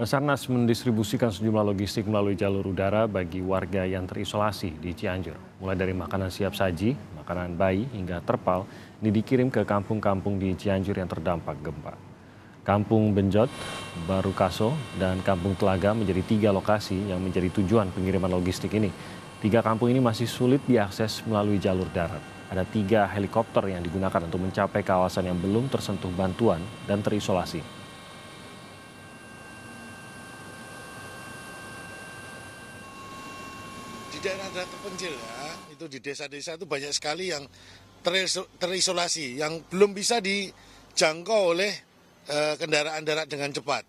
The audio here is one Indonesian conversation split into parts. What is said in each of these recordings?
Basarnas mendistribusikan sejumlah logistik melalui jalur udara bagi warga yang terisolasi di Cianjur. Mulai dari makanan siap saji, makanan bayi, hingga terpal, ini dikirim ke kampung-kampung di Cianjur yang terdampak gempa. Kampung Benjot, Baru Kaso, dan Kampung Telaga menjadi tiga lokasi yang menjadi tujuan pengiriman logistik ini. Tiga kampung ini masih sulit diakses melalui jalur darat. Ada tiga helikopter yang digunakan untuk mencapai kawasan yang belum tersentuh bantuan dan terisolasi. terpencil ya. Itu di desa-desa itu banyak sekali yang terisolasi, yang belum bisa dijangkau oleh eh, kendaraan darat dengan cepat.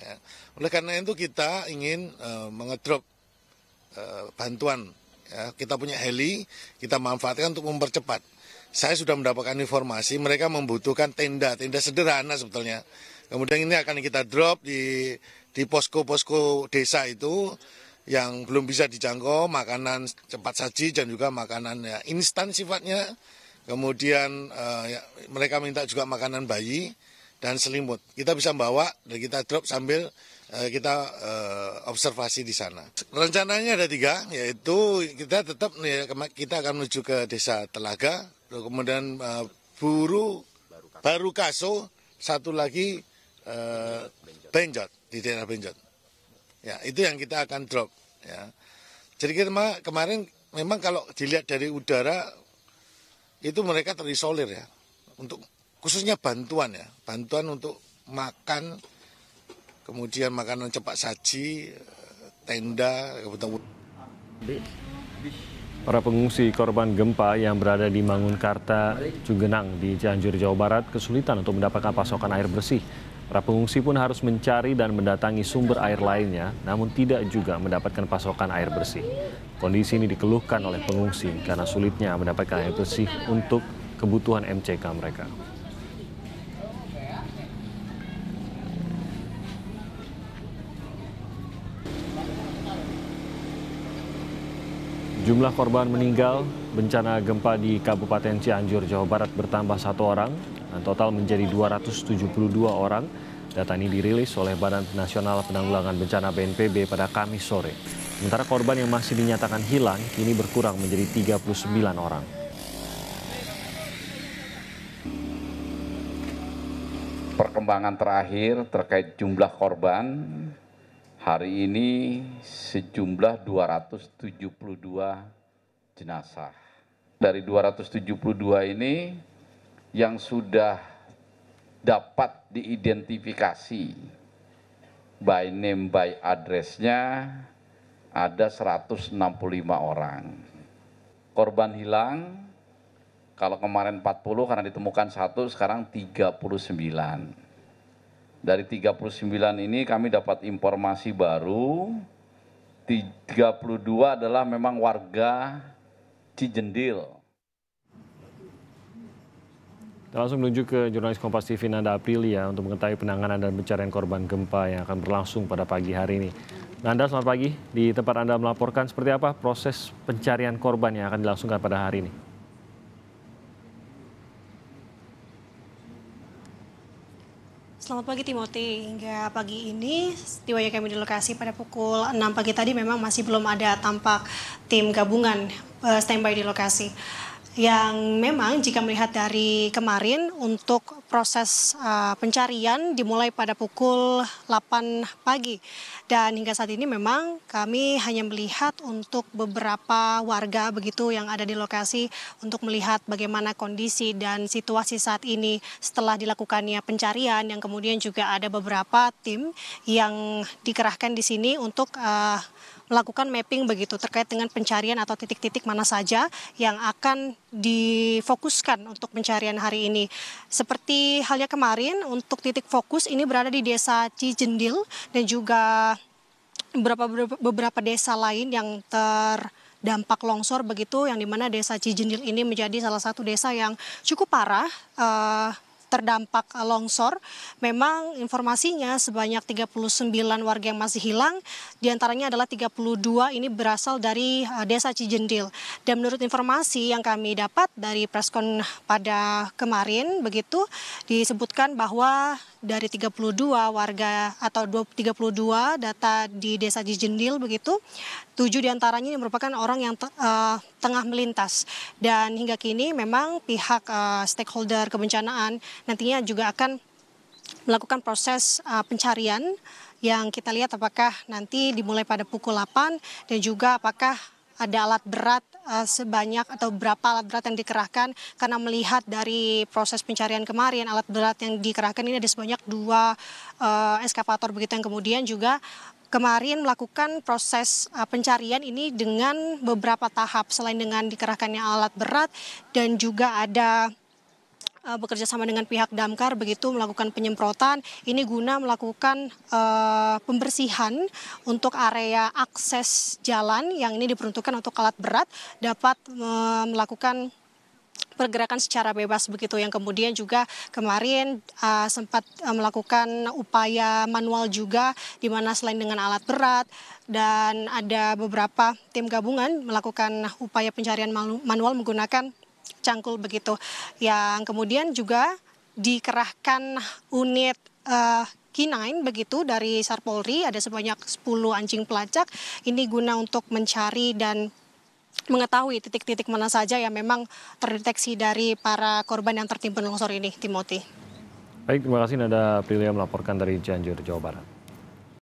Ya. Oleh karena itu kita ingin eh, mengedrop eh, bantuan. Ya. Kita punya heli, kita manfaatkan untuk mempercepat. Saya sudah mendapatkan informasi mereka membutuhkan tenda, tenda sederhana sebetulnya. Kemudian ini akan kita drop di di posko-posko desa itu yang belum bisa dijangkau, makanan cepat saji dan juga makanan ya, instan sifatnya. Kemudian uh, ya, mereka minta juga makanan bayi dan selimut. Kita bisa bawa dan kita drop sambil uh, kita uh, observasi di sana. Rencananya ada tiga, yaitu kita tetap ya, kita akan menuju ke desa Telaga, kemudian uh, Buru, Baru Kaso, satu lagi uh, Benjot di daerah Benjot. Ya, itu yang kita akan drop. Ya. Jadi kita kemarin memang kalau dilihat dari udara itu mereka terisolir ya untuk khususnya bantuan ya bantuan untuk makan kemudian makanan cepat saji tenda kebutuhan Para pengungsi korban gempa yang berada di Mangunkarta, Cugenang di Cianjur, Jawa Barat kesulitan untuk mendapatkan pasokan air bersih. Para pengungsi pun harus mencari dan mendatangi sumber air lainnya, namun tidak juga mendapatkan pasokan air bersih. Kondisi ini dikeluhkan oleh pengungsi karena sulitnya mendapatkan air bersih untuk kebutuhan MCK mereka. Jumlah korban meninggal bencana gempa di Kabupaten Cianjur, Jawa Barat bertambah satu orang dan total menjadi 272 orang. Data ini dirilis oleh Badan Nasional Penanggulangan Bencana BNPB pada Kamis sore. Sementara korban yang masih dinyatakan hilang kini berkurang menjadi 39 orang. Perkembangan terakhir terkait jumlah korban hari ini sejumlah 272 jenazah. Dari 272 ini yang sudah dapat diidentifikasi by name by addressnya ada 165 orang. Korban hilang kalau kemarin 40 karena ditemukan satu sekarang 39. Dari 39 ini kami dapat informasi baru 32 adalah memang warga Cijendil kita langsung menuju ke jurnalis Kompas TV Nanda Aprilia ya, untuk mengetahui penanganan dan pencarian korban gempa yang akan berlangsung pada pagi hari ini. Nanda, selamat pagi. Di tempat Anda melaporkan, seperti apa proses pencarian korban yang akan dilangsungkan pada hari ini? Selamat pagi Timothy. Hingga pagi ini tiwanya kami di lokasi pada pukul 6 pagi tadi memang masih belum ada tampak tim gabungan uh, standby di lokasi yang memang jika melihat dari kemarin untuk proses uh, pencarian dimulai pada pukul 8 pagi dan hingga saat ini memang kami hanya melihat untuk beberapa warga begitu yang ada di lokasi untuk melihat bagaimana kondisi dan situasi saat ini setelah dilakukannya pencarian yang kemudian juga ada beberapa tim yang dikerahkan di sini untuk uh, melakukan mapping begitu terkait dengan pencarian atau titik-titik mana saja yang akan difokuskan untuk pencarian hari ini. Seperti halnya kemarin untuk titik fokus ini berada di Desa Cijendil dan juga beberapa beberapa desa lain yang ter dampak longsor begitu yang dimana desa Cijendil ini menjadi salah satu desa yang cukup parah uh, terdampak longsor, memang informasinya sebanyak 39 warga yang masih hilang, diantaranya adalah 32 ini berasal dari eh, desa Cijendil. Dan menurut informasi yang kami dapat dari preskon pada kemarin, begitu disebutkan bahwa dari 32 warga atau 32 data di desa Cijendil begitu, tujuh diantaranya merupakan orang yang uh, tengah melintas. Dan hingga kini memang pihak uh, stakeholder kebencanaan nantinya juga akan melakukan proses uh, pencarian yang kita lihat apakah nanti dimulai pada pukul 8 dan juga apakah ada alat berat Eh, sebanyak atau berapa alat berat yang dikerahkan karena melihat dari proses pencarian kemarin alat berat yang dikerahkan ini ada sebanyak dua uh, eh, eskavator begitu yang kemudian juga kemarin melakukan proses uh, pencarian ini dengan beberapa tahap selain dengan dikerahkannya alat berat dan juga ada Eh, bekerja sama dengan pihak damkar begitu melakukan penyemprotan ini guna melakukan uh, pembersihan untuk area akses jalan yang ini diperuntukkan untuk alat berat dapat uh, melakukan pergerakan secara bebas begitu yang kemudian juga kemarin uh, sempat uh, melakukan upaya manual juga di mana selain dengan alat berat dan ada beberapa tim gabungan melakukan upaya pencarian manual menggunakan cangkul begitu. Yang kemudian juga dikerahkan unit uh, eh, K9 begitu dari Sarpolri ada sebanyak 10 anjing pelacak ini guna untuk mencari dan mengetahui titik-titik mana saja yang memang terdeteksi dari para korban yang tertimbun longsor ini Timothy. Baik, terima kasih Nada Prilia melaporkan dari Cianjur, Jawa Barat.